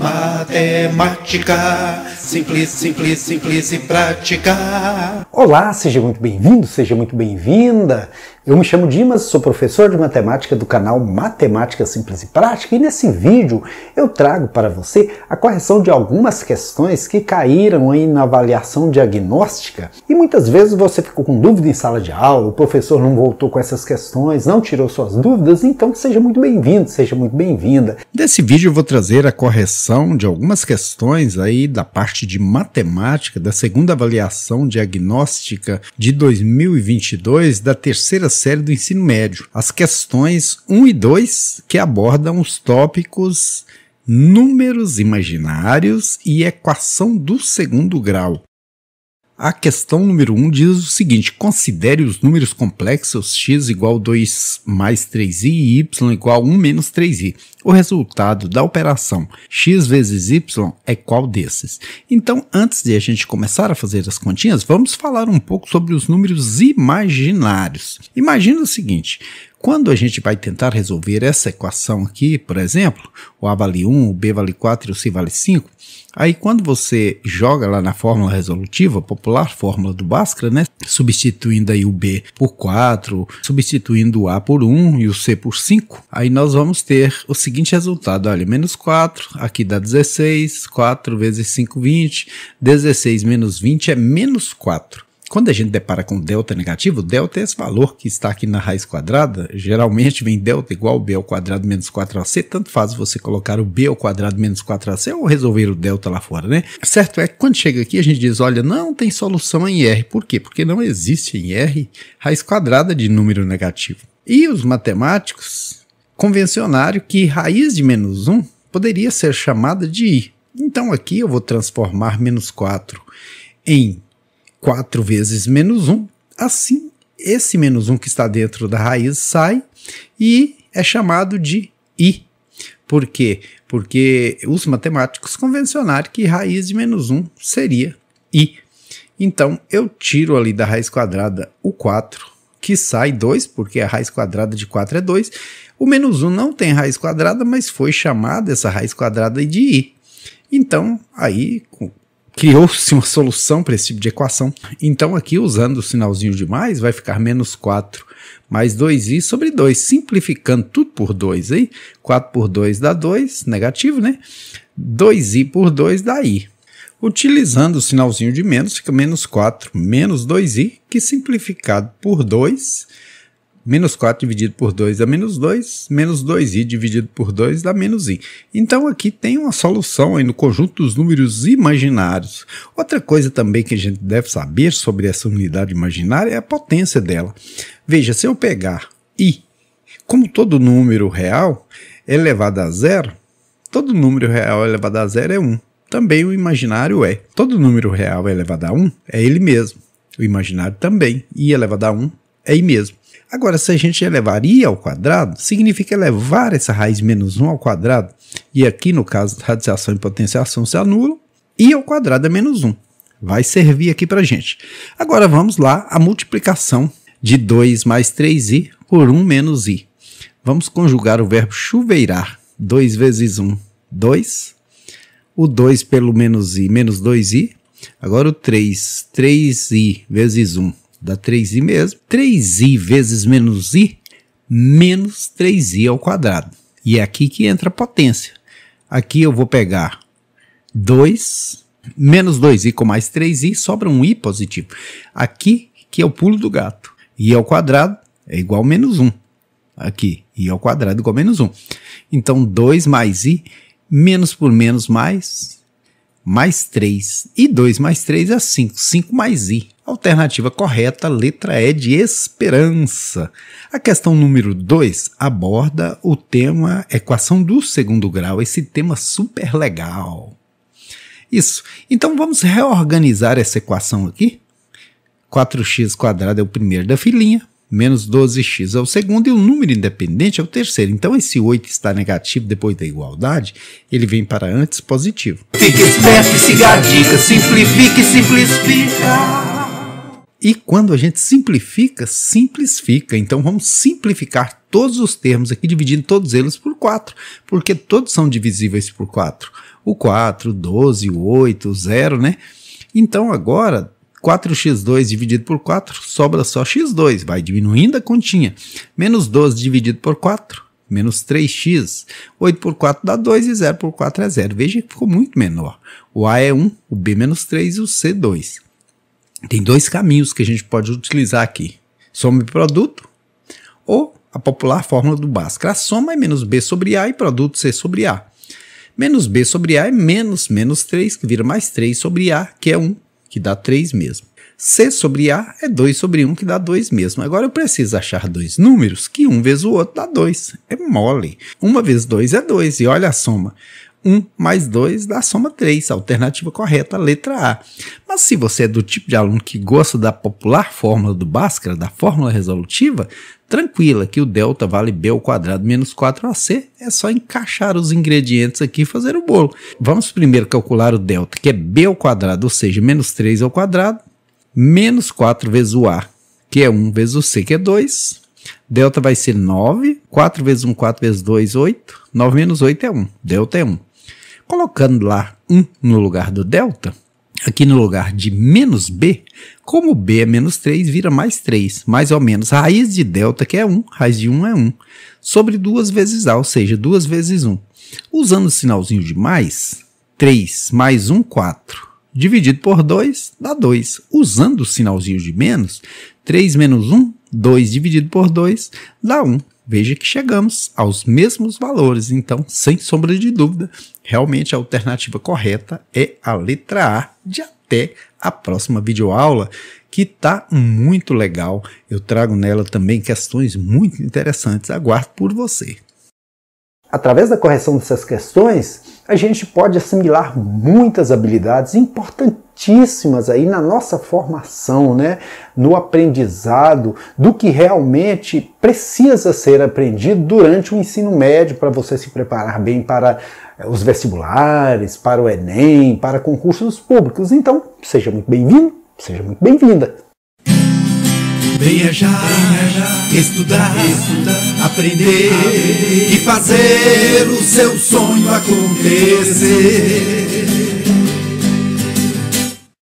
Matemática, simples, simples, simples e prática. Olá, seja muito bem-vindo, seja muito bem-vinda. Eu me chamo Dimas, sou professor de matemática do canal Matemática Simples e Prática e nesse vídeo eu trago para você a correção de algumas questões que caíram aí na avaliação diagnóstica e muitas vezes você ficou com dúvida em sala de aula, o professor não voltou com essas questões, não tirou suas dúvidas, então seja muito bem-vindo, seja muito bem-vinda. Nesse vídeo eu vou trazer a correção de algumas questões aí da parte de matemática da segunda avaliação diagnóstica de 2022 da terceira série do ensino médio, as questões 1 e 2, que abordam os tópicos números imaginários e equação do segundo grau. A questão número 1 um diz o seguinte: considere os números complexos x igual 2 mais 3i e y igual 1 menos 3i. O resultado da operação x vezes y é qual desses? Então, antes de a gente começar a fazer as continhas, vamos falar um pouco sobre os números imaginários. Imagina o seguinte: quando a gente vai tentar resolver essa equação aqui, por exemplo, o A vale 1, o B vale 4 e o C vale 5, aí quando você joga lá na fórmula resolutiva, popular fórmula do Bhaskara, né, substituindo aí o B por 4, substituindo o A por 1 e o C por 5, aí nós vamos ter o seguinte resultado, olha, menos 4, aqui dá 16, 4 vezes 5, 20, 16 menos 20 é menos 4. Quando a gente depara com delta negativo, delta é esse valor que está aqui na raiz quadrada. Geralmente vem delta igual b ao quadrado menos 4ac. Tanto faz você colocar o b ao quadrado menos 4ac ou resolver o delta lá fora, né? Certo é que quando chega aqui a gente diz, olha, não tem solução em R. Por quê? Porque não existe em R raiz quadrada de número negativo. E os matemáticos convencionaram que raiz de menos 1 poderia ser chamada de i. Então aqui eu vou transformar menos 4 em 4 vezes menos 1. Assim, esse menos 1 que está dentro da raiz sai e é chamado de i. Por quê? Porque os matemáticos convencionaram que raiz de menos 1 seria i. Então, eu tiro ali da raiz quadrada o 4, que sai 2, porque a raiz quadrada de 4 é 2. O menos 1 não tem raiz quadrada, mas foi chamada essa raiz quadrada de i. Então, aí, criou-se uma solução para esse tipo de equação. Então aqui, usando o sinalzinho de mais, vai ficar menos 4 mais 2i sobre 2, simplificando tudo por 2 aí, 4 por 2 dá 2, negativo, né? 2i por 2 dá i. Utilizando o sinalzinho de menos, fica menos 4 menos 2i, que simplificado por 2 menos 4 dividido por 2 dá menos 2, menos 2i dividido por 2 dá menos i. Então aqui tem uma solução aí no conjunto dos números imaginários. Outra coisa também que a gente deve saber sobre essa unidade imaginária é a potência dela. Veja, se eu pegar i, como todo número real elevado a zero, todo número real elevado a zero é 1. Também o imaginário é. Todo número real elevado a 1 é ele mesmo. O imaginário também. i elevado a 1 é aí mesmo. Agora, se a gente elevaria ao quadrado, significa elevar essa raiz menos 1 ao quadrado, e aqui no caso radiação e potenciação se anulam, i ao quadrado é menos 1. Vai servir aqui para a gente. Agora vamos lá a multiplicação de 2 mais 3i por 1 menos i. Vamos conjugar o verbo chuveirar. 2 vezes 1, 2. O 2 pelo menos i, menos 2i. Agora o 3, 3i vezes 1, dá 3i mesmo. 3i vezes menos i, menos 3i ao quadrado. E é aqui que entra a potência. Aqui eu vou pegar 2, menos 2i com mais 3i, sobra um i positivo. Aqui que é o pulo do gato. i ao quadrado é igual a menos 1. Aqui, i ao quadrado é igual a menos 1. Então, 2 mais i, menos por menos mais mais 3. E 2 mais 3 é 5. 5 mais I. Alternativa correta, letra E de esperança. A questão número 2 aborda o tema equação do segundo grau, esse tema super legal. Isso. Então vamos reorganizar essa equação aqui. 4x é o primeiro da filinha menos 12x é o segundo, e o número independente é o terceiro. Então, esse 8 está negativo depois da igualdade, ele vem para antes positivo. Fique esperto, siga a dica, simplifique, simplifica. E quando a gente simplifica, simplifica. Então vamos simplificar todos os termos aqui, dividindo todos eles por 4, porque todos são divisíveis por 4. O 4, o 12, o 8, o 0, né? Então agora 4x2 dividido por 4, sobra só x2, vai diminuindo a continha. Menos 12 dividido por 4, menos 3x. 8 por 4 dá 2 e 0 por 4 é 0. Veja que ficou muito menor. O A é 1, o B menos 3 e o C 2. Tem dois caminhos que a gente pode utilizar aqui. Soma e produto ou a popular fórmula do Bhaskara. A soma é menos B sobre A e produto C sobre A. Menos B sobre A é menos menos 3, que vira mais 3 sobre A, que é 1 que dá 3 mesmo. C sobre A é 2 sobre 1, que dá 2 mesmo. Agora eu preciso achar dois números que um vezes o outro dá 2. É mole. Uma vezes 2 é 2, e olha a soma. 1 mais 2 dá soma 3, a alternativa correta, a letra A. Mas se você é do tipo de aluno que gosta da popular fórmula do Bhaskara, da fórmula resolutiva, tranquila que o delta vale b ao quadrado menos 4ac, é só encaixar os ingredientes aqui e fazer o bolo. Vamos primeiro calcular o delta, que é b ao quadrado, ou seja, menos 3 ao quadrado, menos 4 vezes o a, que é 1 vezes o c, que é 2, Delta vai ser 9. 4 vezes 1, 4 vezes 2, 8. 9 menos 8 é 1. Delta é 1 colocando lá 1 no lugar do delta, aqui no lugar de menos b, como b é menos 3, vira mais 3, mais ou menos raiz de delta, que é 1, raiz de 1 é 1, sobre 2 vezes a, ou seja, 2 vezes 1. Usando o sinalzinho de mais, 3 mais 1, 4. Dividido por 2, dá 2. Usando o sinalzinho de menos, 3 menos 1, 2 dividido por 2, dá 1 veja que chegamos aos mesmos valores. Então, sem sombra de dúvida, realmente a alternativa correta é a letra A de até a próxima videoaula, que está muito legal. Eu trago nela também questões muito interessantes. Aguardo por você. Através da correção dessas questões, a gente pode assimilar muitas habilidades importantes fortíssimas aí na nossa formação, né? no aprendizado, do que realmente precisa ser aprendido durante o ensino médio para você se preparar bem para eh, os vestibulares, para o Enem, para concursos públicos. Então, seja muito bem-vindo, seja muito bem-vinda. Viajar, estudar, estudar, aprender e fazer o seu sonho acontecer.